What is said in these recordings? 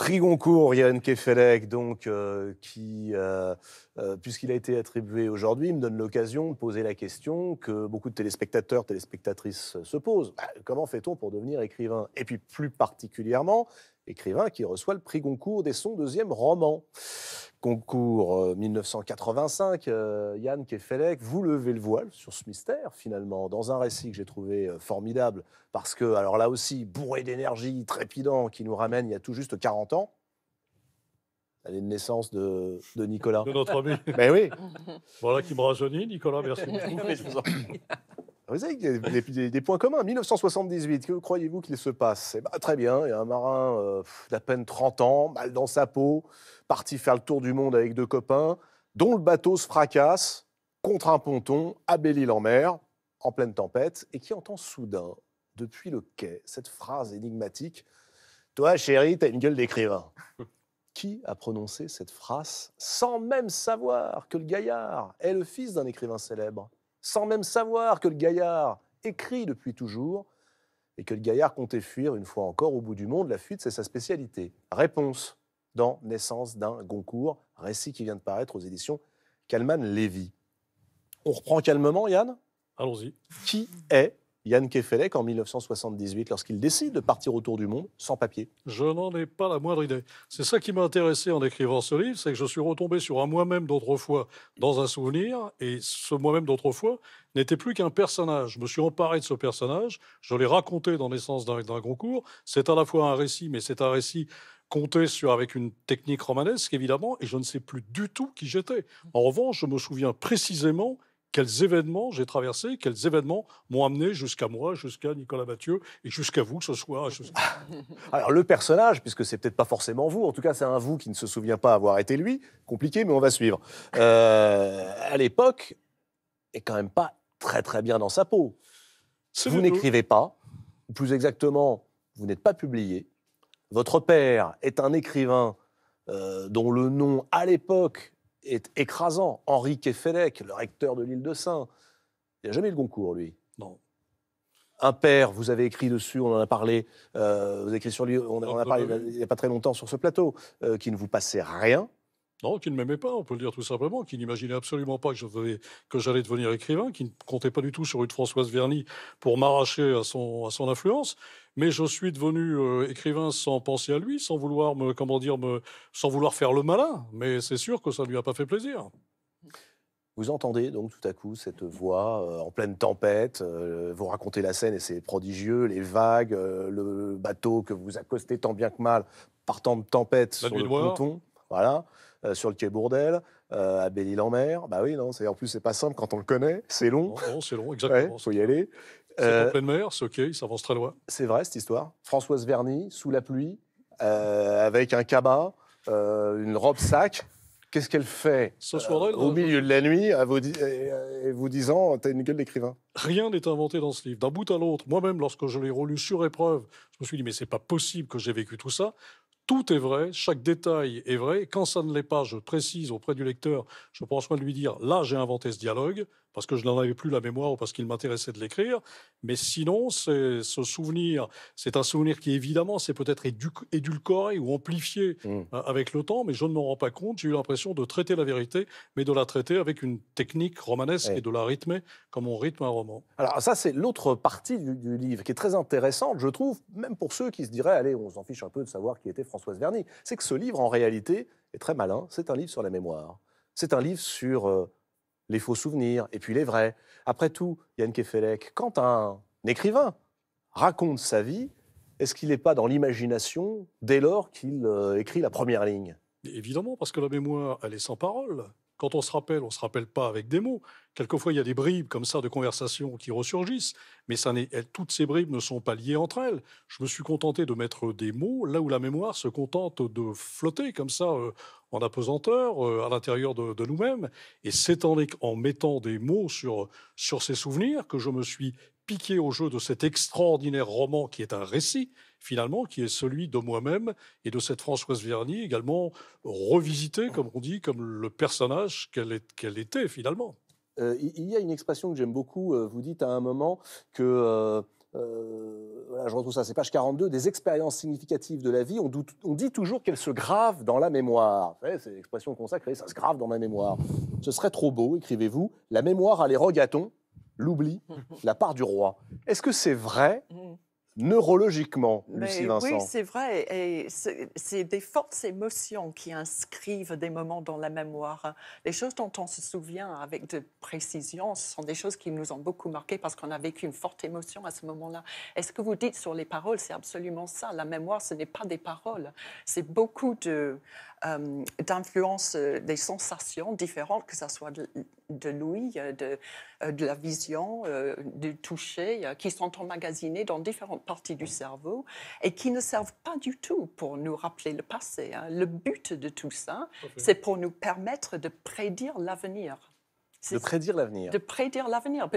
Prix Goncourt, Yann Kefelec, donc, euh, qui, euh, euh, puisqu'il a été attribué aujourd'hui, me donne l'occasion de poser la question que beaucoup de téléspectateurs, téléspectatrices se posent. Bah, comment fait-on pour devenir écrivain Et puis plus particulièrement, écrivain qui reçoit le prix Goncourt dès son deuxième roman. Concours 1985, euh, euh, Yann Kefelec, vous levez le voile sur ce mystère finalement, dans un récit que j'ai trouvé euh, formidable, parce que, alors là aussi, bourré d'énergie, trépidant, qui nous ramène il y a tout juste 40 ans, l'année de naissance de, de, Nicolas. De notre ami. Mais ben oui. Voilà qui me rajeunit, Nicolas, merci beaucoup. Vous avez des, des, points communs. 1978, que croyez-vous qu'il se passe eh ben, Très bien, il y a un marin euh, d'à peine 30 ans, mal dans sa peau, parti faire le tour du monde avec deux copains, dont le bateau se fracasse contre un ponton à Belle-Île-en-Mer, en pleine tempête, et qui entend soudain, depuis le quai, cette phrase énigmatique Toi, chérie, t'as une gueule d'écrivain. qui a prononcé cette phrase sans même savoir que le gaillard est le fils d'un écrivain célèbre sans même savoir que le gaillard écrit depuis toujours et que le gaillard comptait fuir une fois encore au bout du monde. La fuite, c'est sa spécialité. Réponse dans Naissance d'un Goncourt, récit qui vient de paraître aux éditions kalman Lévy. On reprend calmement, Yann Allons-y. Qui est Yann Kefelec en 1978, lorsqu'il décide de partir autour du monde sans papier Je n'en ai pas la moindre idée. C'est ça qui m'a intéressé en écrivant ce livre, c'est que je suis retombé sur un moi-même d'autrefois dans un souvenir, et ce moi-même d'autrefois n'était plus qu'un personnage. Je me suis emparé de ce personnage, je l'ai raconté dans l'essence d'un cours C'est à la fois un récit, mais c'est un récit compté sur avec une technique romanesque évidemment et je ne sais plus du tout qui j'étais. En revanche, je me souviens précisément quels événements j'ai traversés, quels événements m'ont amené jusqu'à moi, jusqu'à Nicolas Mathieu et jusqu'à vous, que ce soit. Alors, le personnage, puisque c'est peut-être pas forcément vous, en tout cas, c'est un vous qui ne se souvient pas avoir été lui. Compliqué, mais on va suivre. Euh, à l'époque, est quand même pas très très bien dans sa peau. Vous n'écrivez pas, ou plus exactement, vous n'êtes pas publié. Votre père est un écrivain euh, dont le nom à l'époque est écrasant. Henri Kefelec, le recteur de l'île de Saint, il a jamais eu le concours, lui. Non. Un père, vous avez écrit dessus, on en a parlé, euh, vous avez écrit sur lui, on, a parlé il n'y a pas très longtemps sur ce plateau, euh, qui ne vous passait rien. Non, qui ne m'aimait pas, on peut le dire tout simplement, qui n'imaginait absolument pas que j'allais devenir écrivain, qui ne comptait pas du tout sur une Françoise Verny pour m'arracher à son, à son influence. Mais je suis devenu euh, écrivain sans penser à lui, sans vouloir me, comment dire, me, sans vouloir faire le malin. Mais c'est sûr que ça ne lui a pas fait plaisir. Vous entendez donc tout à coup cette voix euh, en pleine tempête, euh, vous racontez la scène et c'est prodigieux, les vagues, le bateau que vous accostez tant bien que mal, partant de tempête sur le ponton. Voilà. Euh, sur le quai Bourdel, euh, à Belle-Île-en-Mer. Bah oui, non, en plus, c'est pas simple quand on le connaît, c'est long. Non, c'est long, exactement. Il faut y aller. C'est en euh, pleine mer, c'est OK, il s'avance très loin. C'est vrai, cette histoire. Françoise Verny, sous la pluie, avec un cabas, une robe sac. Qu'est-ce qu'elle fait au milieu de la nuit à vous, vous disant T'as une gueule d'écrivain Rien n'est inventé dans ce livre. D'un bout à l'autre, moi-même, lorsque je l'ai relu sur épreuve, je me suis dit Mais c'est pas possible que j'ai vécu tout ça tout est vrai, chaque détail est vrai. Quand ça ne l'est pas, je précise auprès du lecteur, je prends soin de lui dire là, j'ai inventé ce dialogue, parce que je n'en avais plus la mémoire ou parce qu'il m'intéressait de l'écrire. Mais sinon, ce souvenir, c'est un souvenir qui évidemment s'est peut-être édulcoré ou amplifié mmh. hein, avec le temps, mais je ne m'en rends pas compte. J'ai eu l'impression de traiter la vérité, mais de la traiter avec une technique romanesque et de la rythmer comme on rythme un roman. Alors ça, c'est l'autre partie du, livre qui est très intéressante, je trouve, même pour ceux qui se diraient, allez, on s'en fiche un peu de savoir qui était Françoise Verny. C'est que ce livre, en réalité, est très malin. C'est un livre sur la mémoire. C'est un livre sur euh, les faux souvenirs et puis les vrais. Après tout, Yann Kefelec, quand un écrivain raconte sa vie, est-ce qu'il n'est pas dans l'imagination dès lors qu'il euh, écrit la première ligne Évidemment, parce que la mémoire, elle est sans parole. Quand on se rappelle, on ne se rappelle pas avec des mots. Quelquefois, il y a des bribes comme ça de conversations qui ressurgissent, mais toutes ces bribes ne sont pas liées entre elles. Je me suis contenté de mettre des mots là où la mémoire se contente de flotter comme ça euh, en apesanteur euh, à l'intérieur de, nous-mêmes. Et c'est en, mettant des mots sur, sur ces souvenirs que je me suis piqué au jeu de cet extraordinaire roman qui est un récit, finalement, qui est celui de moi-même et de cette Françoise Verny, également revisité, comme on dit, comme le personnage qu'elle qu'elle était, finalement. Euh, il y a une expression que j'aime beaucoup. Euh, vous dites à un moment que. Euh, je retrouve ça, c'est page 42, des expériences significatives de la vie, on, on dit toujours qu'elles se gravent dans la mémoire. C'est l'expression consacrée, ça se grave dans ma mémoire. Ce serait trop beau, écrivez-vous, la mémoire a les rogatons l'oubli la part du roi. Est-ce que c'est vrai mm. neurologiquement, ben Lucie Vincent. Oui, c'est vrai. Et c'est des fortes émotions qui inscrivent des moments dans la mémoire. Les choses dont on se souvient avec de précision, ce sont des choses qui nous ont beaucoup marquées parce qu'on a vécu une forte émotion à ce moment-là. est ce que vous dites sur les paroles, c'est absolument ça. La mémoire, ce n'est pas des paroles. C'est beaucoup de euh, d'influence euh, des sensations différentes, que ce soit de, l'ouïe, euh, de, la vision, du toucher, qui sont emmagasinées dans différentes parties du cerveau et qui ne servent pas du tout pour nous rappeler le passé. Hein. Le but de tout ça, c'est pour nous permettre de prédire l'avenir. De prédire l'avenir. De prédire l'avenir.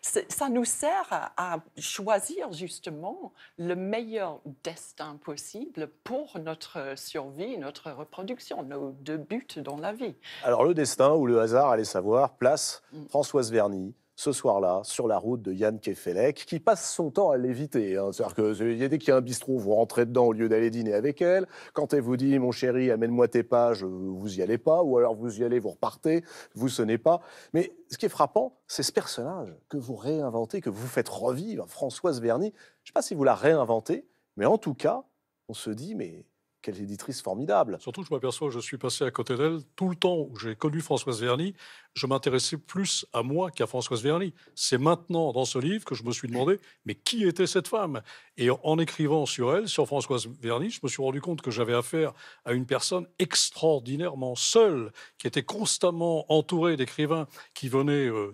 Ça nous sert à, choisir justement le meilleur destin possible pour notre survie, notre reproduction, nos deux buts dans la vie. Alors le destin ou le hasard, allez savoir, place mm. Françoise Verny, ce soir-là, sur la route de Yann Kefelec, qui passe son temps à l'éviter. Hein. C'est-à-dire que euh, dès qu'il y a un bistrot, vous rentrez dedans au lieu d'aller dîner avec elle. Quand elle vous dit, mon chéri, amène-moi tes pages, euh, vous y allez pas, ou alors vous y allez, vous repartez, vous sonnez pas. Mais ce qui est frappant, c'est ce personnage que vous réinventez, que vous faites revivre, Françoise Bernier. Je ne sais pas si vous la réinventez, mais en tout cas, on se dit, mais quelle éditrice formidable. Surtout, je m'aperçois, je suis passé à côté d'elle tout le temps où j'ai connu Françoise Verny. Je m'intéressais plus à moi qu'à Françoise Verny. C'est maintenant, dans ce livre, que je me suis demandé, mais qui était cette femme Et en écrivant sur elle, sur Françoise Verny, je me suis rendu compte que j'avais affaire à une personne extraordinairement seule, qui était constamment entourée d'écrivains qui venaient euh,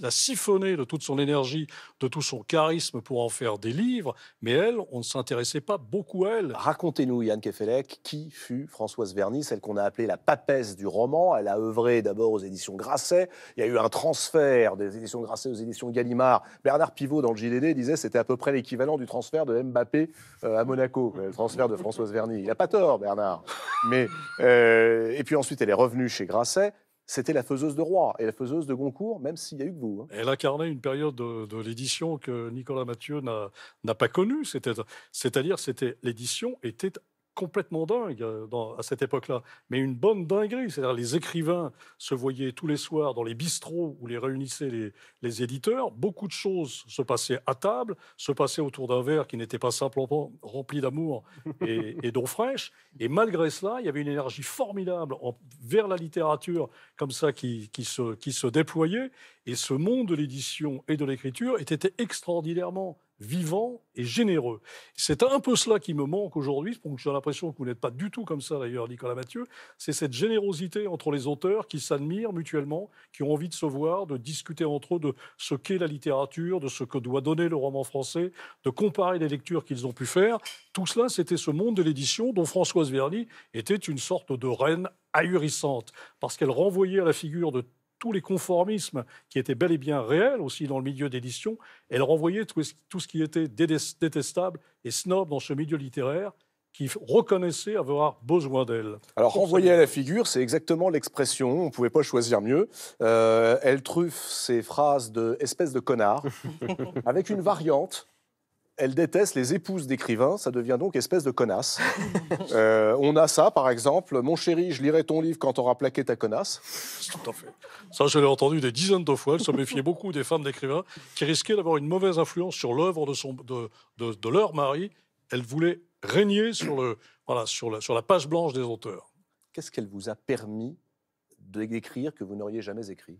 la siphonner de toute son énergie, de tout son charisme pour en faire des livres, mais elle, on ne s'intéressait pas beaucoup à elle. Racontez-nous, Yann Kefelec, qui fut Françoise Verny, celle qu'on a appelée la papesse du roman. Elle a œuvré d'abord aux éditions Grasset, il y a eu un transfert des éditions Grasset aux éditions Gallimard. Bernard Pivot, dans le JDD, disait que c'était à peu près l'équivalent du transfert de Mbappé euh, à Monaco, le transfert de Françoise Verny. Il n'a pas tort, Bernard. Mais, euh, et puis ensuite, elle est revenue chez Grasset c'était la faiseuse de Roi et la faiseuse de Goncourt, même s'il y a eu que vous. Hein. Elle incarnait une période de, l'édition que Nicolas Mathieu n'a pas connue. C'est-à-dire, c'était l'édition était complètement dingue euh, à cette époque-là, mais une bonne dinguerie. C'est-à-dire les écrivains se voyaient tous les soirs dans les bistrots où les réunissaient les, éditeurs. Beaucoup de choses se passaient à table, se passaient autour d'un verre qui n'était pas simplement rempli d'amour et, d'eau fraîche. Et malgré cela, il y avait une énergie formidable vers la littérature comme ça qui, se, qui se déployait. Et ce monde de l'édition et de l'écriture était extraordinairement vivant et généreux. C'est un peu cela qui me manque aujourd'hui, j'ai l'impression que vous n'êtes pas du tout comme ça d'ailleurs, Nicolas Mathieu, c'est cette générosité entre les auteurs qui s'admirent mutuellement, qui ont envie de se voir, de discuter entre eux de ce qu'est la littérature, de ce que doit donner le roman français, de comparer les lectures qu'ils ont pu faire. Tout cela, c'était ce monde de l'édition dont Françoise Verny était une sorte de reine ahurissante, parce qu'elle renvoyait à la figure de tous les conformismes qui étaient bel et bien réels aussi dans le milieu d'édition. Elle renvoyait tout, ce qui était détestable et snob dans ce milieu littéraire qui reconnaissait avoir besoin d'elle. Alors, renvoyer à la figure, c'est exactement l'expression, on ne pouvait pas choisir mieux. Euh, elle truffe ces phrases de espèce de connard, avec une variante elle déteste les épouses d'écrivains, ça devient donc espèce de connasse. Euh, on a ça, par exemple, mon chéri, je lirai ton livre quand t'auras plaqué ta connasse. Tout à fait. Ça, je l'ai entendu des dizaines de fois. Elle se méfiait beaucoup des femmes d'écrivains qui risquaient d'avoir une mauvaise influence sur l'œuvre de, leur mari. Elle voulait régner sur, la, sur la page blanche des auteurs. Qu'est-ce qu'elle vous a permis d'écrire que vous n'auriez jamais écrit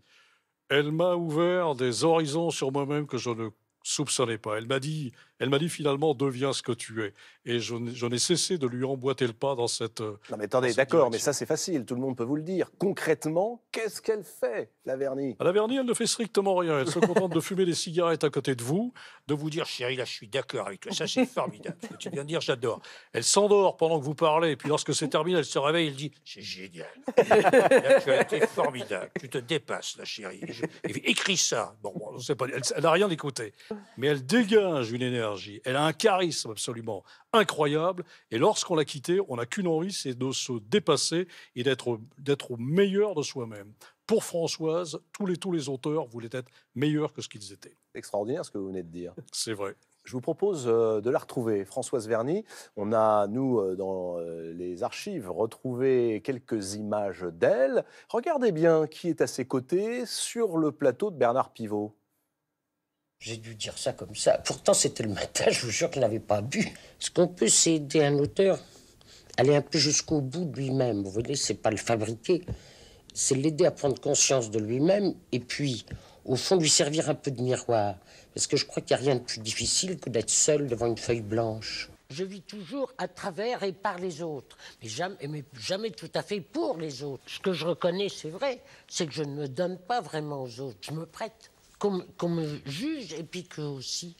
Elle m'a ouvert des horizons sur moi-même que je ne soupçonnez pas. Elle m'a dit, elle m'a dit finalement, deviens ce que tu es. Et je, n'ai cessé de lui emboîter le pas dans cette. Euh, non mais attendez, d'accord, mais ça c'est facile, tout le monde peut vous le dire. Concrètement, qu'est-ce qu'elle fait, la Vernie ah, La Vernie, elle ne fait strictement rien. Elle se contente de fumer des cigarettes à côté de vous, de vous dire, chérie, là je suis d'accord avec toi, ça c'est formidable. Ce que tu viens de dire, j'adore. Elle s'endort pendant que vous parlez, et puis lorsque c'est terminé, elle se réveille, elle dit, c'est génial. tu formidable, tu te dépasses, la chérie. Écris ça. Bon, on sait pas. Elle n'a rien écouté mais elle dégage une énergie, elle a un charisme absolument incroyable. Et lorsqu'on l'a quittée, on n'a qu'une envie, c'est de se dépasser et d'être, au meilleur de soi-même. Pour Françoise, tous les, tous les auteurs voulaient être meilleurs que ce qu'ils étaient. Extraordinaire ce que vous venez de dire. C'est vrai. Je vous propose euh, de la retrouver, Françoise Verny. On a, nous, euh, dans euh, les archives, retrouvé quelques images d'elle. Regardez bien qui est à ses côtés sur le plateau de Bernard Pivot. J'ai dû dire ça comme ça. Pourtant, c'était le matin, je vous jure qu'il n'avait pas bu. Ce qu'on peut, c'est aider un auteur à aller un peu jusqu'au bout de lui-même. Vous voyez, c'est pas le fabriquer, c'est l'aider à prendre conscience de lui-même et puis, au fond, lui servir un peu de miroir. Parce que je crois qu'il n'y a rien de plus difficile que d'être seul devant une feuille blanche. Je vis toujours à travers et par les autres, mais jamais, mais jamais tout à fait pour les autres. Ce que je reconnais, c'est vrai, c'est que je ne me donne pas vraiment aux autres, je me prête qu'on me juge et puis que aussi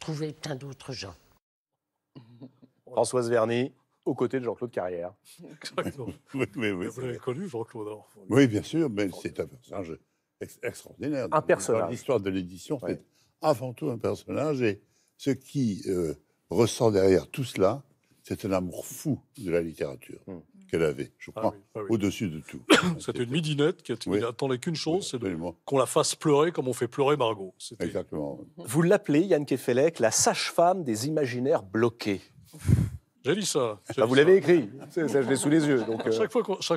trouver plein d'autres gens. Françoise Verny, aux côtés de Jean-Claude Carrière. Exactement. oui, oui, Vous l'avez connu, Jean-Claude Oui, bien sûr, mais c'est un personnage extraordinaire. Un personnage. L'histoire de l'édition, c'est avant tout un personnage. Et ce qui ressent euh, ressort derrière tout cela, c'est un amour fou de la littérature. Hmm qu'elle avait, je ah crois, ah au-dessus de tout. C'était une midinette qui n'attendait qu'une chose, c'est qu'on la fasse pleurer comme on fait pleurer Margot. Exactement. Vous l'appelez, Yann Kefelec, la sage-femme des imaginaires bloqués. J'ai lu ça. Ah, vous l'avez écrit, ça, je l'ai sous les yeux. Donc, euh. Chaque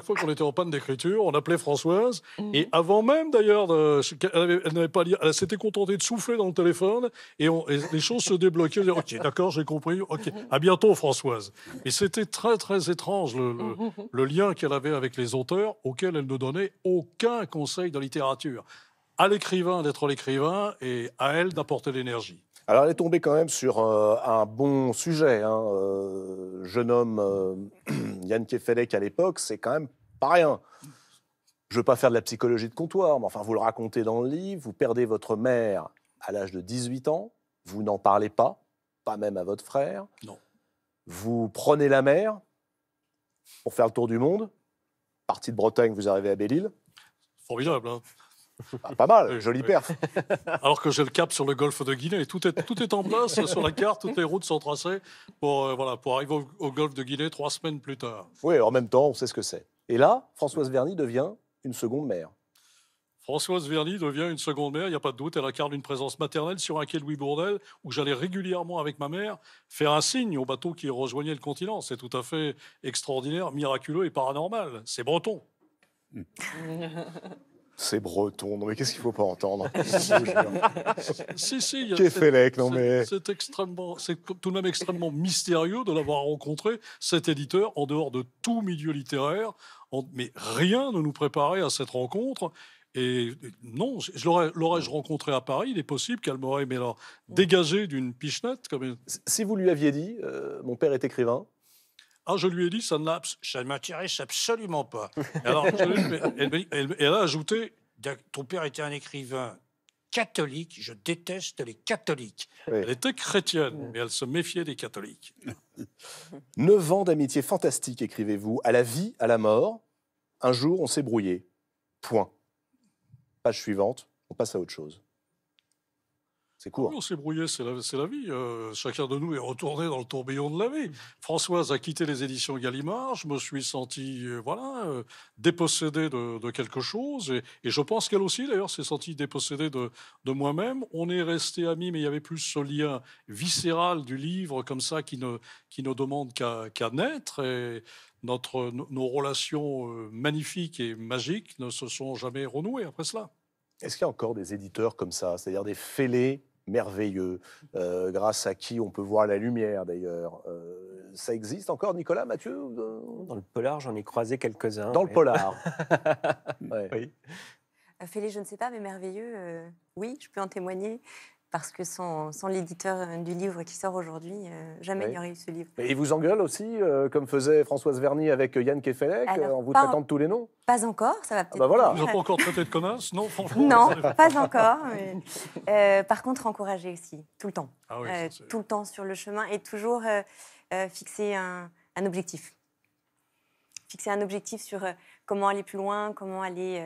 fois qu'on était en panne d'écriture, on appelait Françoise, mm. et avant même d'ailleurs, elle, elle s'était contentée de souffler dans le téléphone, et, les choses se débloquaient. ok, d'accord, j'ai compris, ok, à bientôt Françoise. Et c'était très très étrange le, le lien qu'elle avait avec les auteurs, auxquels elle ne donnait aucun conseil de littérature à l'écrivain d'être l'écrivain et à elle d'apporter l'énergie. Alors elle est tombée quand même sur euh, un bon sujet. Hein, euh, jeune homme, euh, Yann Kefelec à l'époque, c'est quand même pas rien. Je veux pas faire de la psychologie de comptoir, mais enfin vous le racontez dans le livre, vous perdez votre mère à l'âge de 18 ans, vous n'en parlez pas, pas même à votre frère. Non. Vous prenez la mer pour faire le tour du monde. Partie de Bretagne, vous arrivez à Belle-Île. Formidable. Hein ah, pas mal, jolie oui. Alors que j'ai le cap sur le golfe de Guinée. Tout est, tout est en place sur la carte, toutes les routes sont tracées pour, euh, voilà, pour arriver au, golfe de Guinée trois semaines plus tard. Oui, en même temps, on sait ce que c'est. Et là, Françoise Verny devient une seconde mère. Françoise Verny devient une seconde mère, il n'y a pas de doute, elle incarne une présence maternelle sur un quai Louis Bourdel où j'allais régulièrement avec ma mère faire un signe au bateau qui rejoignait le continent. C'est tout à fait extraordinaire, miraculeux et paranormal. C'est breton. c'est breton. mais qu'est-ce qu'il faut pas entendre non mais. C'est extrêmement, c'est tout de même extrêmement mystérieux de l'avoir rencontré, cet éditeur, en dehors de tout milieu littéraire. mais rien ne nous préparait à cette rencontre. Et non, je l'aurais-je rencontré à Paris, il est possible qu'elle m'aurait dégagé d'une pichenette. Comme Si vous lui aviez dit, euh, mon père est écrivain, je lui ai dit, ça ne m'intéresse absolument pas. Alors, elle, a ajouté Ton père était un écrivain catholique, je déteste les catholiques. Elle était chrétienne, mais elle se méfiait des catholiques. Neuf ans d'amitié fantastique, écrivez-vous, à la vie, à la mort. Un jour, on s'est brouillé. Point. Page suivante, on passe à autre chose on s'est ah brouillé, c'est la, vie. Euh, chacun de nous est retourné dans le tourbillon de la vie. Françoise a quitté les éditions Gallimard. Je me suis senti, euh, voilà, euh, dépossédé de, quelque chose. Et, je pense qu'elle aussi, d'ailleurs, s'est sentie dépossédée de, moi-même. On est resté amis, mais il y avait plus ce lien viscéral du livre, comme ça, qui ne, qui ne demande qu'à naître. Et notre, nos relations magnifiques et magiques ne se sont jamais renouées après cela. Est-ce qu'il y a encore des éditeurs comme ça, c'est-à-dire des fêlés merveilleux, euh, grâce à qui on peut voir la lumière d'ailleurs. Euh, ça existe encore, Nicolas, Mathieu Dans le polar, j'en ai croisé quelques-uns. Dans le polar Oui. Euh, Félix, je ne sais pas, mais merveilleux, oui, je peux en témoigner parce que sans, l'éditeur euh, du livre qui sort aujourd'hui, euh, jamais il n'y aurait eu ce livre. Et il vous engueule aussi, euh, comme faisait Françoise Verny avec Yann Kefelec, en vous traitant de tous les noms Pas encore, ça va ah peut-être. bah voilà. Vous ont pas encore traité de commerce Non, franchement. Non, pas encore. par contre, encourager aussi, tout le temps. Ah tout le temps sur le chemin et toujours fixer un, un, objectif. Fixer un objectif sur comment aller plus loin, comment aller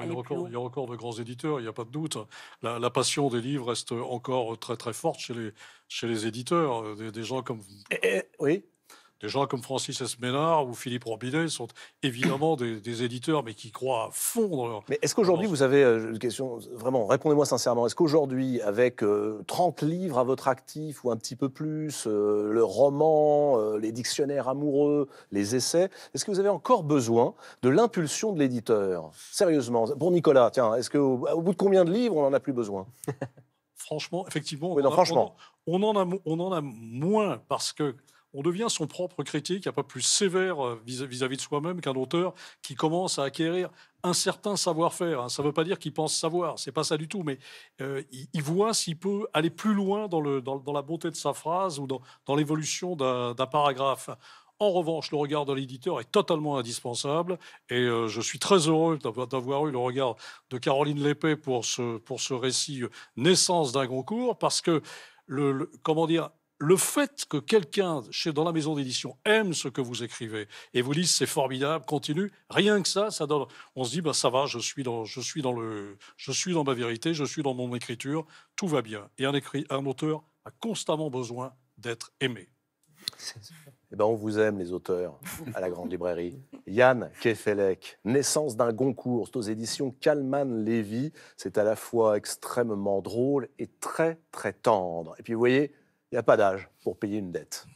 il y, a encore de grands éditeurs, il n'y a pas de doute. La, passion des livres reste encore très très forte chez les, chez les éditeurs, des, gens comme... vous oui des gens comme Francis Ménard ou Philippe Robinet sont évidemment des, éditeurs, mais qui croient à fond Mais est-ce qu'aujourd'hui, vous avez, euh, une question, vraiment, répondez-moi sincèrement, est-ce qu'aujourd'hui, avec 30 euh, livres à votre actif ou un petit peu plus, euh, le roman, les dictionnaires amoureux, les essais, est-ce que vous avez encore besoin de l'impulsion de l'éditeur Sérieusement, pour Nicolas, tiens, est-ce qu'au bout de combien de livres on n'en a plus besoin Franchement, effectivement, non, franchement. on en a moins parce que on devient son propre critique, il n'y a pas plus sévère euh, vis-à-vis de soi-même qu'un auteur qui commence à acquérir un certain savoir-faire. Hein. Ça ne veut pas dire qu'il pense savoir, c'est pas ça du tout, mais euh, il, voit s'il peut aller plus loin dans, la beauté de sa phrase ou dans, l'évolution d'un paragraphe. En revanche, le regard de l'éditeur est totalement indispensable et euh, je suis très heureux d'avoir eu le regard de Caroline Lépée pour ce, récit Naissance d'un concours parce que, le, comment dire, le fait que quelqu'un chez dans la maison d'édition aime ce que vous écrivez et vous dise c'est formidable, continue, rien que ça, ça donne. On se dit bah ça va, je suis dans, je suis dans le, je suis dans ma vérité, je suis dans mon écriture, tout va bien. Et un, écrit, un auteur a constamment besoin d'être aimé. Eh ben on vous aime, les auteurs, à la grande librairie. Yann Kefelec, Naissance d'un Goncourt, aux éditions Kalman Lévy. C'est à la fois extrêmement drôle et très, très tendre. Et puis, vous voyez, il n'y a pas d'âge pour payer une dette.